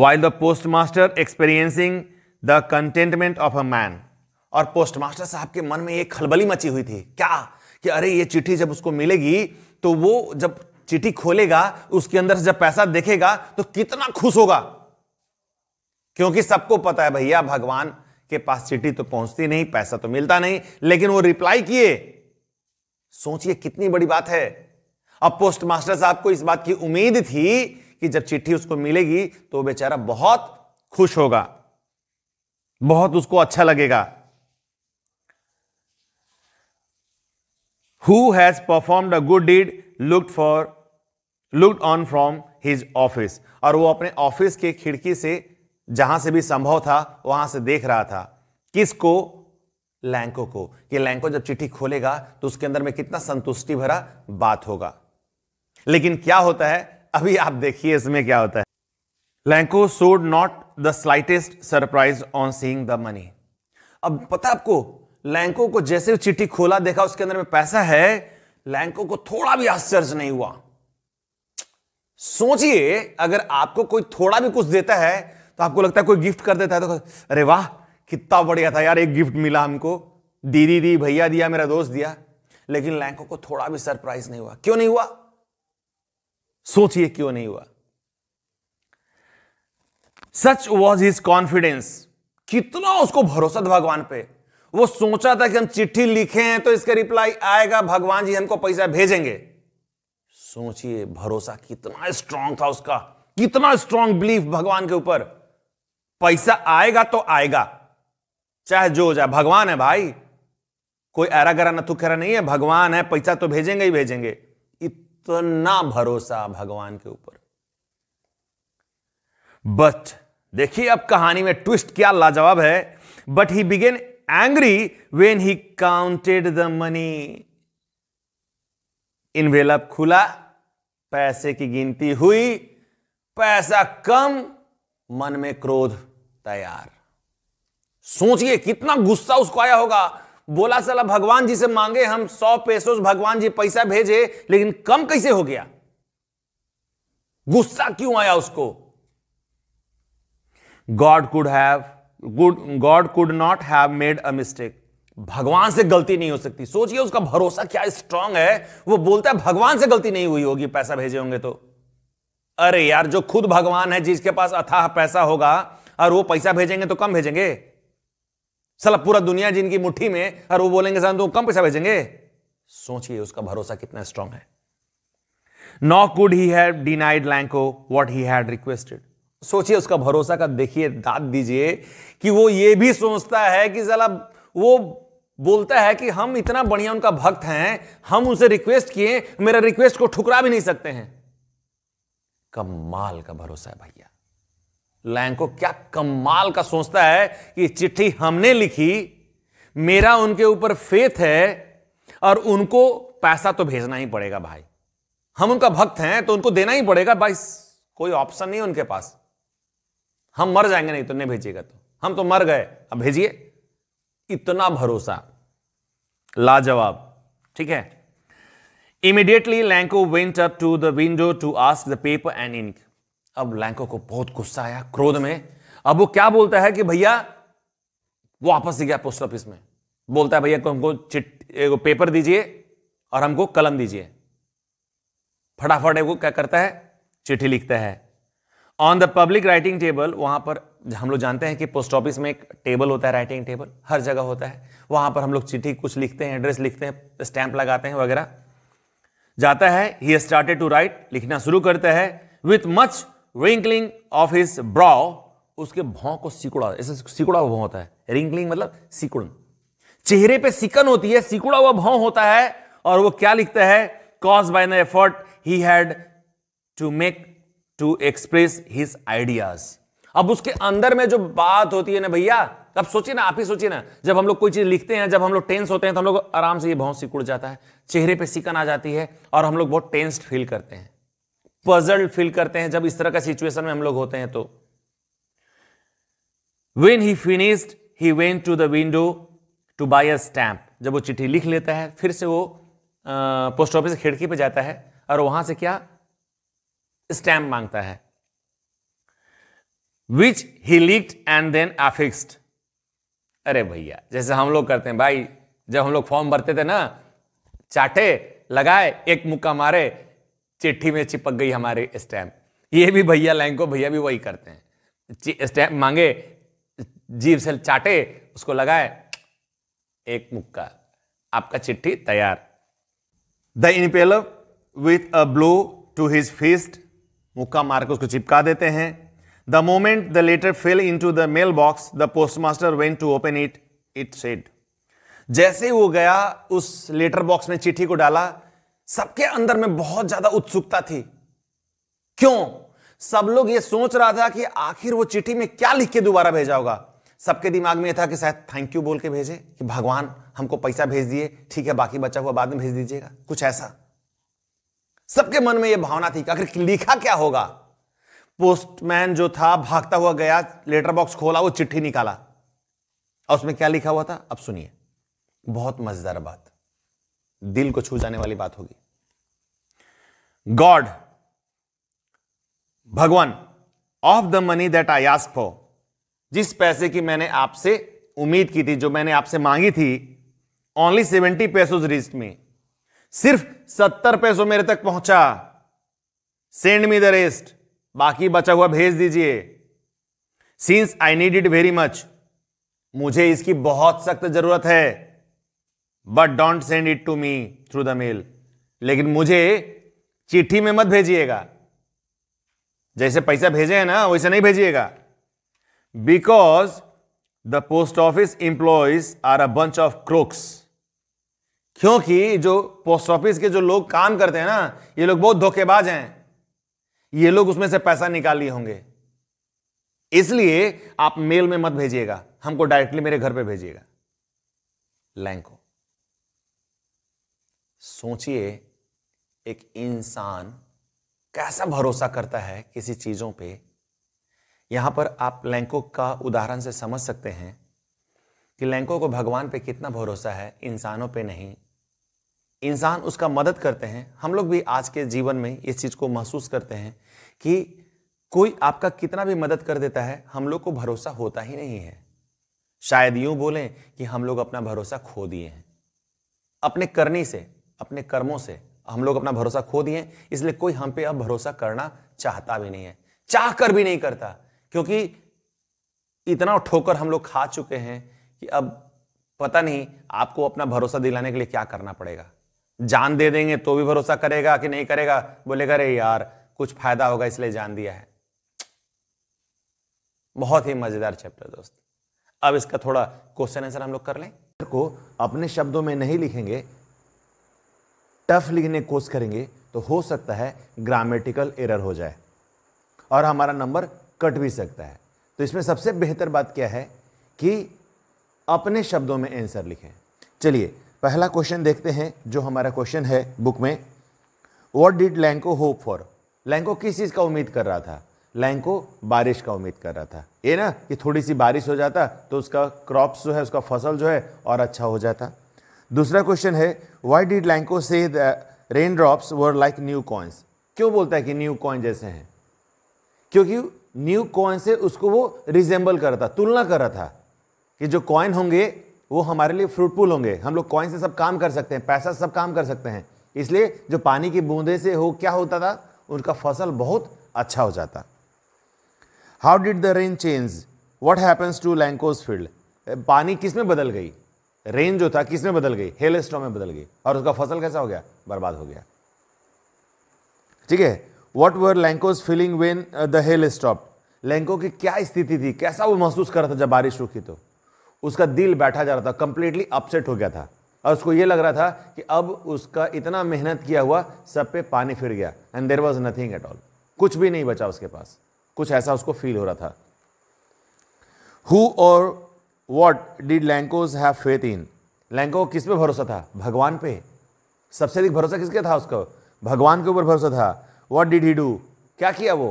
while the post master experiencing the contentment of a man और पोस्ट मास्टर साहब के मन में एक खलबली मची हुई थी क्या कि अरे ये चिट्ठी जब उसको मिलेगी तो वो जब चिट्ठी खोलेगा उसके अंदर से जब पैसा देखेगा तो कितना खुश होगा क्योंकि सबको पता है भैया भगवान के पास चिट्ठी तो पहुंचती नहीं पैसा तो मिलता नहीं लेकिन वो रिप्लाई किए सोचिए कितनी बड़ी बात है अब पोस्ट मास्टर साहब को इस बात की उम्मीद थी कि जब चिट्ठी उसको मिलेगी तो बेचारा बहुत खुश होगा बहुत उसको अच्छा लगेगा who has performed a good deed looked for looked on from his office और वो अपने ऑफिस के खिड़की से जहां से भी संभव था वहां से देख रहा था किसको लैंको को कि लैंको जब चिट्ठी खोलेगा तो उसके अंदर में कितना संतुष्टि भरा बात होगा लेकिन क्या होता है अभी आप देखिए इसमें क्या होता है Lencho showed not the slightest surprise on seeing the money अब पता आपको लैंको को जैसे चिट्ठी खोला देखा उसके अंदर में पैसा है लैंको को थोड़ा भी आश्चर्य नहीं हुआ सोचिए अगर आपको कोई थोड़ा भी कुछ देता है तो आपको लगता है कोई गिफ्ट कर देता है तो अरे वाह कितना बढ़िया था यार एक गिफ्ट मिला हमको दीदी दी भैया दिया मेरा दोस्त दिया लेकिन लैंको को थोड़ा भी सरप्राइज नहीं हुआ क्यों नहीं हुआ सोचिए क्यों नहीं हुआ सच वॉज हिज कॉन्फिडेंस कितना उसको भरोसा था भगवान पे वो सोचा था कि हम चिट्ठी लिखे हैं तो इसका रिप्लाई आएगा भगवान जी हमको पैसा भेजेंगे सोचिए भरोसा कितना स्ट्रांग था उसका कितना स्ट्रांग बिलीफ भगवान के ऊपर पैसा आएगा तो आएगा चाहे जो हो जाए भगवान है भाई कोई ऐरा गरा नथु खेरा नहीं है भगवान है पैसा तो भेजेंगे ही भेजेंगे इतना भरोसा भगवान के ऊपर बट देखिए अब कहानी में ट्विस्ट क्या लाजवाब है but he began angry when he counted the money envelope खुला पैसे की गिनती हुई पैसा कम मन में क्रोध तैयार सोचिए कितना गुस्सा उसको आया होगा बोला सला भगवान जी से मांगे हम सौ पैसों भगवान जी पैसा भेजे लेकिन कम कैसे हो गया गुस्सा क्यों आया उसको God could have good God could not have made a mistake भगवान से गलती नहीं हो सकती सोचिए उसका भरोसा क्या स्ट्रांग है वो बोलता है भगवान से गलती नहीं हुई होगी पैसा भेजे होंगे तो अरे यार जो खुद भगवान है जिसके पास अथाह पैसा होगा और वो पैसा भेजेंगे तो कम भेजेंगे साला पूरा दुनिया जिनकी मुट्ठी में और वो बोलेंगे सर कम पैसा भेजेंगे सोचिए उसका भरोसा कितना स्ट्रांग है no could he have denied Lencho what he had requested सोचिए उसका भरोसा का देखिए दाद दीजिए कि वो ये भी सोचता है कि जला वो बोलता है कि हम इतना बढ़िया उनका भक्त हैं हम उनसे रिक्वेस्ट किए मेरा रिक्वेस्ट को ठुकरा भी नहीं सकते हैं कमाल का भरोसा है भैया लैंको क्या कमाल का सोचता है कि चिट्ठी हमने लिखी मेरा उनके ऊपर फेथ है और उनको पैसा तो भेजना ही पड़ेगा भाई हम उनका भक्त हैं तो उनको देना ही पड़ेगा भाई कोई ऑप्शन नहीं उनके पास हम मर जाएंगे नहीं तो नहीं भेजिएगा तो हम तो मर गए अब भेजिए इतना भरोसा लाजवाब ठीक है immediately Lencho went up to the window to ask the paper and ink अब लैंको को बहुत गुस्सा आया क्रोध में अब वो क्या बोलता है कि भैया वो वापस गया पोस्ट ऑफिस में बोलता है भैया को हमको चिट्ठी पेपर दीजिए और हमको कलम दीजिए फटाफट वो क्या करता है चिट्ठी लिखता है on the public writing table वहां पर हम लोग जानते हैं कि पोस्ट ऑफिस में एक टेबल होता है राइटिंग टेबल हर जगह होता है वहां पर हम लोग चिट्ठी कुछ लिखते हैं एड्रेस लिखते हैं स्टैंप लगाते हैं वगैरह जाता है ही स्टार्टेड टू राइट लिखना शुरू करता है with much wrinkling of his brow उसके भाव को सिकुड़ा ऐसे सिकुड़ा हुआ होता है रिंकलिंग मतलब सिकुड़न चेहरे पे सिकन होती है सिकुड़ा हुआ भौ होता है और वो क्या लिखता है cause by the effort he had to make to express his ideas अब उसके अंदर में जो बात होती है ना भैया अब सोचिए ना आप ही सोचिए ना जब हम लोग कोई चीज लिखते हैं जब हम लोग टेंस होते हैं तो हम लोग आराम से ये भाव सिकुड़ जाता है चेहरे पे सिकन आ जाती है और हम लोग बहुत टेंस्ड फील करते हैं पजल फील करते हैं जब इस तरह का सिचुएशन में हम लोग होते हैं तो when he finished he went to the window to buy a stamp जब वो चिट्ठी लिख लेता है फिर से वो पोस्ट ऑफिस खिड़की पे जाता है और वहां से क्या स्टैंप मांगता है which he licked and then affixed अरे भैया जैसे हम लोग करते हैं भाई जब हम लोग फॉर्म भरते थे ना चाटे लगाए एक मुक्का मारे चिट्ठी में चिपक गई हमारे स्टैम्प ये भी भैया लाइन को भैया भी वही करते हैं स्टैम्प मांगे जीव से चाटे उसको लगाए एक मुक्का आपका चिट्ठी तैयार द इनपेलर with a blow to his fist मुक्का मार के उसको चिपका देते हैं the moment the letter fell into the mail box the post master went to open it it said जैसे वो गया उस लेटर बॉक्स में चिट्ठी को डाला सबके अंदर में बहुत ज्यादा उत्सुकता थी क्यों सब लोग ये सोच रहा था कि आखिर वो चिट्ठी में क्या लिख के दोबारा भेजा होगा सबके दिमाग में यह था कि शायद थैंक यू बोल के भेजे कि भगवान हमको पैसा भेज दिए ठीक है बाकी बचा हुआ बाद में भेज दीजिएगा कुछ ऐसा सबके मन में यह भावना थी कि आखिर लिखा क्या होगा पोस्टमैन जो था भागता हुआ गया लेटर बॉक्स खोला वो चिट्ठी निकाला और उसमें क्या लिखा हुआ था अब सुनिए बहुत मजेदार बात दिल को छू जाने वाली बात होगी गॉड भगवान of the money that I ask for जिस पैसे की मैंने आपसे उम्मीद की थी जो मैंने आपसे मांगी थी ओनली सेवेंटी पैसोज रिस्ट में सिर्फ सत्तर पैसों मेरे तक पहुंचा सेंड मी द रेस्ट बाकी बचा हुआ भेज दीजिए since I need it very much मुझे इसकी बहुत सख्त जरूरत है but don't send it to me through the mail लेकिन मुझे चिट्ठी में मत भेजिएगा जैसे पैसा भेजे हैं ना वैसे नहीं भेजिएगा because the post office employees are a bunch of crooks क्योंकि जो पोस्ट ऑफिस के जो लोग काम करते हैं ना ये लोग बहुत धोखेबाज हैं ये लोग उसमें से पैसा निकाल लिए होंगे इसलिए आप मेल में मत भेजिएगा हमको डायरेक्टली मेरे घर पे भेजिएगा लैंको सोचिए एक इंसान कैसा भरोसा करता है किसी चीज़ों पे यहां पर आप लैंको का उदाहरण से समझ सकते हैं कि लैंको को भगवान पे कितना भरोसा है इंसानों पे नहीं इंसान उसका मदद करते हैं हम लोग भी आज के जीवन में इस चीज़ को महसूस करते हैं कि कोई आपका कितना भी मदद कर देता है हम लोग को भरोसा होता ही नहीं है शायद यूं बोलें कि हम लोग अपना भरोसा खो दिए हैं अपने करने से अपने कर्मों से हम लोग अपना भरोसा खो दिए इसलिए कोई हम पे अब भरोसा करना चाहता भी नहीं है चाह कर भी नहीं करता क्योंकि इतना ठोकर हम लोग खा चुके हैं कि अब पता नहीं आपको अपना भरोसा दिलाने के लिए क्या करना पड़ेगा जान दे देंगे तो भी भरोसा करेगा कि नहीं करेगा बोलेगा अरे यार कुछ फायदा होगा इसलिए जान दिया है बहुत ही मजेदार चैप्टर दोस्त अब इसका थोड़ा क्वेश्चन आंसर हम लोग कर लें को अपने शब्दों में नहीं लिखेंगे टफ लिखने कोर्स करेंगे तो हो सकता है ग्रामेटिकल एरर हो जाए और हमारा नंबर कट भी सकता है तो इसमें सबसे बेहतर बात क्या है कि अपने शब्दों में आंसर लिखें चलिए पहला क्वेश्चन देखते हैं जो हमारा क्वेश्चन है बुक में what did Lencho hope for Lencho किस चीज़ का उम्मीद कर रहा था लैंको बारिश का उम्मीद कर रहा था ये ना कि थोड़ी सी बारिश हो जाता तो उसका क्रॉप्स जो है उसका फसल जो है और अच्छा हो जाता दूसरा क्वेश्चन है Y did Lencho say rain drops were like new coins क्यों बोलता है कि न्यू कॉइन जैसे हैं क्योंकि न्यू कॉइन से उसको वो रिजेंबल कर रहा था तुलना कर रहा था कि जो कॉइन होंगे वो हमारे लिए फ्रूटफुल होंगे हम लोग कॉइन से सब काम कर सकते हैं पैसा सब काम कर सकते हैं इसलिए जो पानी की बूंदे से हो क्या होता था उनका फसल बहुत अच्छा हो जाता how did the rain change what happens to Lencho's field पानी किस में बदल गई रेन जो था किसमें बदल गई हेल स्टॉम में बदल गई और उसका फसल कैसा हो गया बर्बाद हो गया ठीक है what were Lencho's feeling when the hail stop Lencho की क्या स्थिति थी कैसा वो महसूस कर रहा था जब बारिश रुकी तो उसका दिल बैठा जा रहा था कंप्लीटली अपसेट हो गया था और उसको ये लग रहा था कि अब उसका इतना मेहनत किया हुआ सब पे पानी फिर गया and there was nothing at all कुछ भी नहीं बचा उसके पास कुछ ऐसा उसको फील हो रहा था हु और what did Lencho's have faith in Lencho को किस पे भरोसा था भगवान पे सबसे अधिक भरोसा किसके था उसका भगवान के ऊपर भरोसा था वॉट डिड ही डू क्या किया वो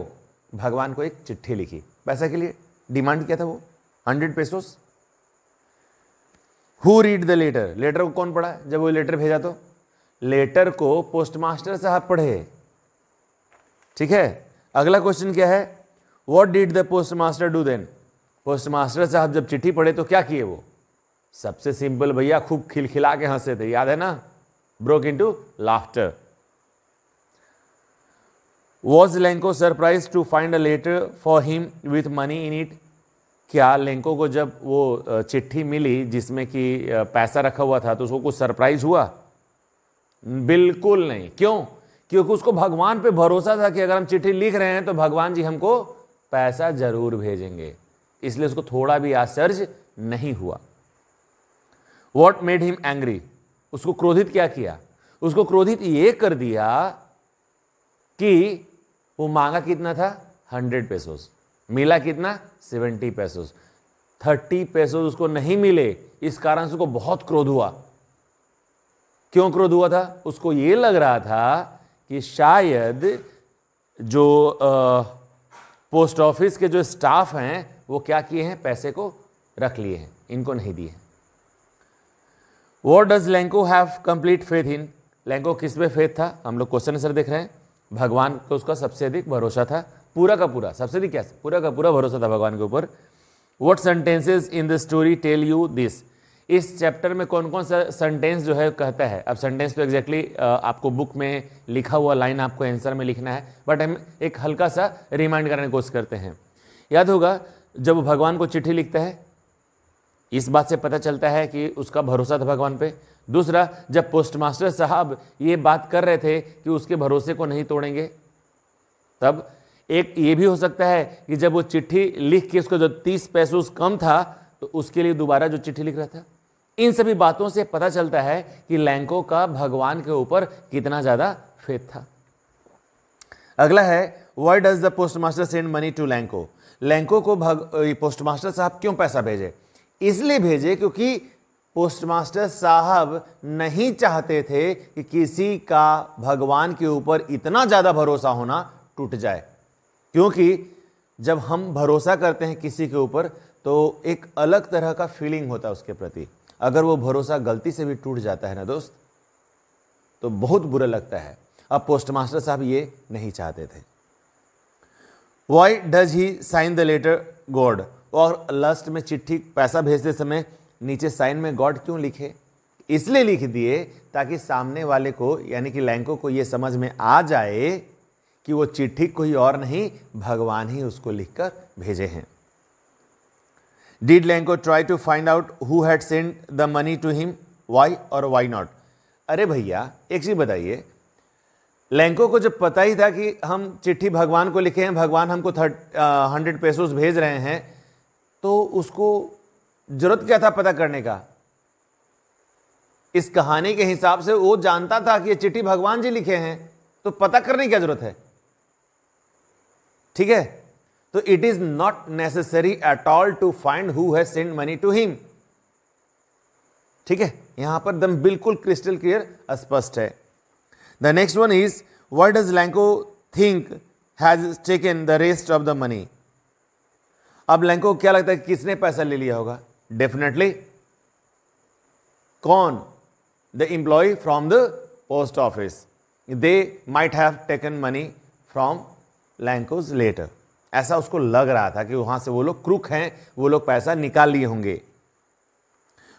भगवान को एक चिट्ठी लिखी पैसा के लिए डिमांड किया था वो hundred pesos who read the letter letter को कौन पढ़ा जब वो लेटर भेजा तो लेटर को पोस्टमास्टर साहब पढ़े ठीक है अगला क्वेश्चन क्या है what did the post master do then post master साहब जब चिट्ठी पढ़े तो क्या किए वो सबसे सिंपल भैया खूब खिलखिला के हंसे थे याद है ना broke into laughter was Lencho surprise to find a letter for him with money in it क्या लेंको को जब वो चिट्ठी मिली जिसमें कि पैसा रखा हुआ था तो उसको कुछ सरप्राइज हुआ बिल्कुल नहीं क्यों क्योंकि उसको भगवान पे भरोसा था कि अगर हम चिट्ठी लिख रहे हैं तो भगवान जी हमको पैसा जरूर भेजेंगे इसलिए उसको थोड़ा भी आश्चर्य नहीं हुआ वॉट मेड हिम एंग्री उसको क्रोधित क्या किया उसको क्रोधित ये कर दिया कि वो मांगा कितना था हंड्रेड पैसोस मिला कितना सेवेंटी पैसोस थर्टी पैसोस उसको नहीं मिले इस कारण से उसको बहुत क्रोध हुआ क्यों क्रोध हुआ था उसको ये लग रहा था कि शायद जो आ, पोस्ट ऑफिस के जो स्टाफ हैं वो क्या किए हैं पैसे को रख लिए हैं इनको नहीं दिए हैं what does Lencho have complete faith in Lencho किस पे फेथ था हम लोग क्वेश्चन आंसर देख रहे हैं भगवान को उसका सबसे अधिक भरोसा था पूरा का पूरा सबसे अधिक क्या पूरा का पूरा भरोसा था भगवान के ऊपर what sentences in the story tell you this इस चैप्टर में कौन कौन सा सेंटेंस जो है कहता है अब सेंटेंस तो एग्जैक्टली exactly आपको बुक में लिखा हुआ लाइन आपको आंसर में लिखना है बट हम एक हल्का सा रिमाइंड करने की कोशिश करते हैं याद होगा जब भगवान को चिट्ठी लिखता है इस बात से पता चलता है कि उसका भरोसा था भगवान पे दूसरा जब पोस्टमास्टर साहब ये बात कर रहे थे कि उसके भरोसे को नहीं तोड़ेंगे तब एक ये भी हो सकता है कि जब वो चिट्ठी लिख के उसको जो तीस पैसे कम था तो उसके लिए दोबारा जो चिट्ठी लिख रहा था इन सभी बातों से पता चलता है कि लैंको का भगवान के ऊपर कितना ज़्यादा फेथ था अगला है why does the post master send money to Lencho Lencho को भग पोस्ट मास्टर साहब क्यों पैसा भेजे इसलिए भेजे क्योंकि पोस्ट मास्टर साहब नहीं चाहते थे कि किसी का भगवान के ऊपर इतना ज़्यादा भरोसा होना टूट जाए क्योंकि जब हम भरोसा करते हैं किसी के ऊपर तो एक अलग तरह का फीलिंग होता है उसके प्रति अगर वो भरोसा गलती से भी टूट जाता है ना दोस्त तो बहुत बुरा लगता है अब पोस्टमास्टर साहब ये नहीं चाहते थे why does he sign the letter God और लास्ट में चिट्ठी पैसा भेजते समय नीचे साइन में गॉड क्यों लिखे इसलिए लिख दिए ताकि सामने वाले को यानी कि लैंको को ये समझ में आ जाए कि वो चिट्ठी कोई और नहीं भगवान ही उसको लिखकर भेजे हैं did Lencho try to find out who had send the money to him why और वाई नॉट अरे भैया एक चीज़ बताइए लैंको को जब पता ही था कि हम चिट्ठी भगवान को लिखे हैं भगवान हमको थर्ट हंड्रेड पेसोस भेज रहे हैं तो उसको जरूरत क्या था पता करने का इस कहानी के हिसाब से वो जानता था कि ये चिट्ठी भगवान जी लिखे हैं तो पता करने की क्या जरूरत है ठीक है तो it is not necessary at all to find who has send money to him ठीक है यहां पर दम बिल्कुल क्रिस्टल क्लियर स्पष्ट है next one is what what Lencho think think has taken the rest of the money अब Lencho क्या लगता है कि किसने पैसा ले लिया होगा डेफिनेटली कौन the employ from the post office they might have taken money from Lencho's letter ऐसा उसको लग रहा था कि वहां से वो लोग क्रुक हैं वो लोग पैसा निकाल लिए होंगे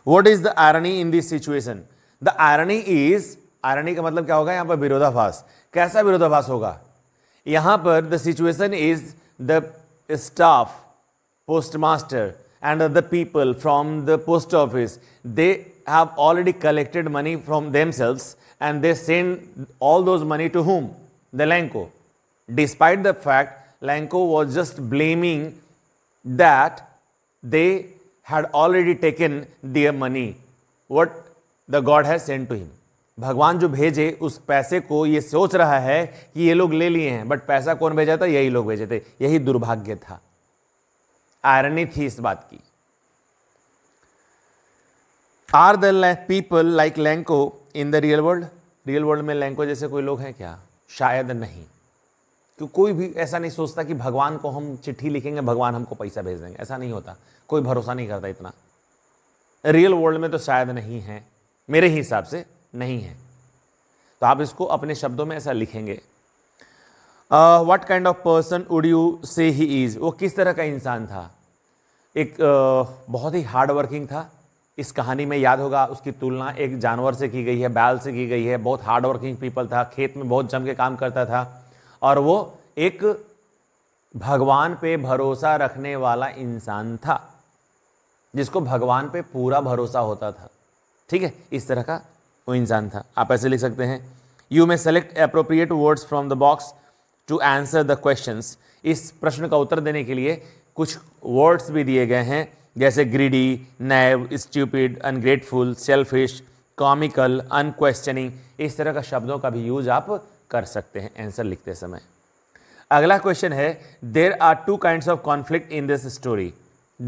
what is the irony in this situation the irony is irony का मतलब क्या होगा यहां पर विरोधाभास कैसा विरोधाभास होगा यहां पर the situation is the staff post master and the people from the post office they have already collected money from themselves and they send all those money to whom the Lencho despite the fact Lencho was just blaming that they had already taken their money what the God has send to him भगवान जो भेजे उस पैसे को ये सोच रहा है कि ये लोग ले लिए हैं बट पैसा कौन भेजा था यही लोग भेजे थे यही दुर्भाग्य था आयरनी थी इस बात की are the people like Lencho in the real world real world में लैंको जैसे कोई लोग हैं क्या शायद नहीं क्यों कोई भी ऐसा नहीं सोचता कि भगवान को हम चिट्ठी लिखेंगे भगवान हमको पैसा भेज देंगे ऐसा नहीं होता कोई भरोसा नहीं करता इतना रियल वर्ल्ड में तो शायद नहीं है मेरे ही हिसाब से नहीं है तो आप इसको अपने शब्दों में ऐसा लिखेंगे what kind of person would you say he is वो किस तरह का इंसान था एक uh, बहुत ही हार्ड वर्किंग था इस कहानी में याद होगा उसकी तुलना एक जानवर से की गई है बैल से की गई है बहुत हार्ड वर्किंग पीपल था खेत में बहुत जम के काम करता था और वो एक भगवान पे भरोसा रखने वाला इंसान था जिसको भगवान पे पूरा भरोसा होता था ठीक है इस तरह का वो इंसान था आप ऐसे लिख सकते हैं you may select appropriate words from the box to answer the question इस प्रश्न का उत्तर देने के लिए कुछ वर्ड्स भी दिए गए हैं जैसे greedy naive stupid ungrateful selfish comical unquestioning इस तरह का शब्दों का भी यूज आप कर सकते हैं आंसर लिखते समय अगला क्वेश्चन है there are two kind of conflict in this story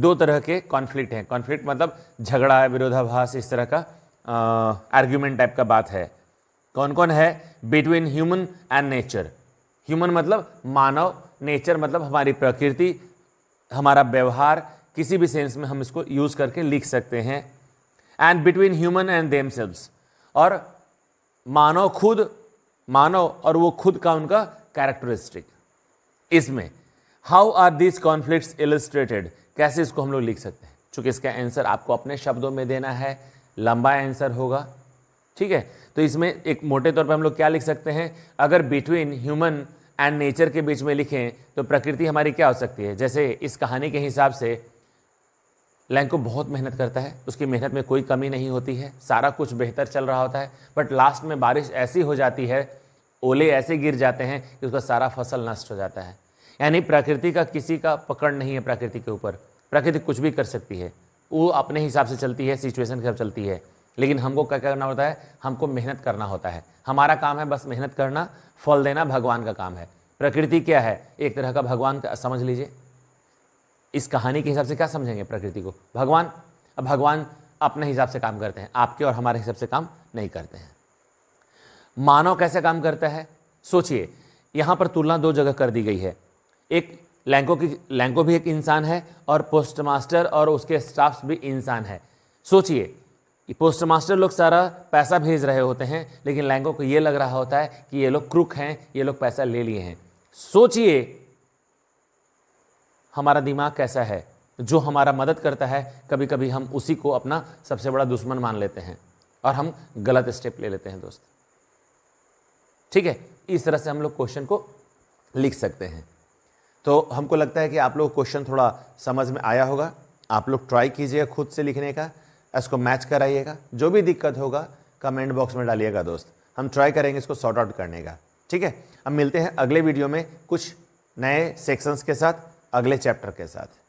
दो तरह के कॉन्फ्लिक्ट हैं कॉन्फ्लिक्ट मतलब झगड़ा विरोधाभास इस तरह का आर्ग्यूमेंट टाइप का बात है कौन कौन है between human and nature human मतलब मानव नेचर मतलब हमारी प्रकृति हमारा व्यवहार किसी भी सेंस में हम इसको यूज़ करके लिख सकते हैं and between human and them और मानव खुद मानव और वो खुद का उनका कैरेक्टरिस्टिक इसमें how are these conflict illustrated कैसे इसको हम लोग लिख सकते हैं चूंकि इसका आंसर आपको अपने शब्दों में देना है लंबा आंसर होगा ठीक है तो इसमें एक मोटे तौर पर हम लोग क्या लिख सकते हैं अगर बिटवीन ह्यूमन एंड नेचर के बीच में लिखें तो प्रकृति हमारी क्या हो सकती है जैसे इस कहानी के हिसाब से लैंको बहुत मेहनत करता है उसकी मेहनत में कोई कमी नहीं होती है सारा कुछ बेहतर चल रहा होता है बट लास्ट में बारिश ऐसी हो जाती है ओले ऐसे गिर जाते हैं कि उसका सारा फसल नष्ट हो जाता है यानी प्रकृति का किसी का पकड़ नहीं है प्रकृति के ऊपर प्रकृति कुछ भी कर सकती है वो अपने हिसाब से चलती है सिचुएशन के हिसाब चलती है लेकिन हमको क्या करना होता है हमको मेहनत करना होता है हमारा काम है बस मेहनत करना फल देना भगवान का काम है प्रकृति क्या है एक तरह का भगवान का समझ लीजिए इस कहानी के हिसाब से क्या समझेंगे प्रकृति को भगवान अब भगवान अपने हिसाब से काम करते हैं आपके और हमारे हिसाब से काम नहीं करते हैं मानव कैसे काम करता है सोचिए यहाँ पर तुलना दो जगह कर दी गई है एक लैंको की लैंको भी एक इंसान है और पोस्ट मास्टर और उसके स्टाफ भी इंसान है सोचिए कि पोस्ट मास्टर लोग सारा पैसा भेज रहे होते हैं लेकिन लैंको को ये लग रहा होता है कि ये लोग क्रुक हैं ये लोग पैसा ले लिए हैं सोचिए हमारा दिमाग कैसा है जो हमारा मदद करता है कभी कभी हम उसी को अपना सबसे बड़ा दुश्मन मान लेते हैं और हम गलत स्टेप ले लेते हैं दोस्त ठीक है इस तरह से हम लोग क्वेश्चन को लिख सकते हैं तो हमको लगता है कि आप लोग क्वेश्चन थोड़ा समझ में आया होगा आप लोग ट्राई कीजिएगा खुद से लिखने का इसको मैच कराइएगा जो भी दिक्कत होगा कमेंट बॉक्स में डालिएगा दोस्त हम ट्राई करेंगे इसको सॉर्ट आउट करने का ठीक है अब मिलते हैं अगले वीडियो में कुछ नए सेक्शंस के साथ अगले चैप्टर के साथ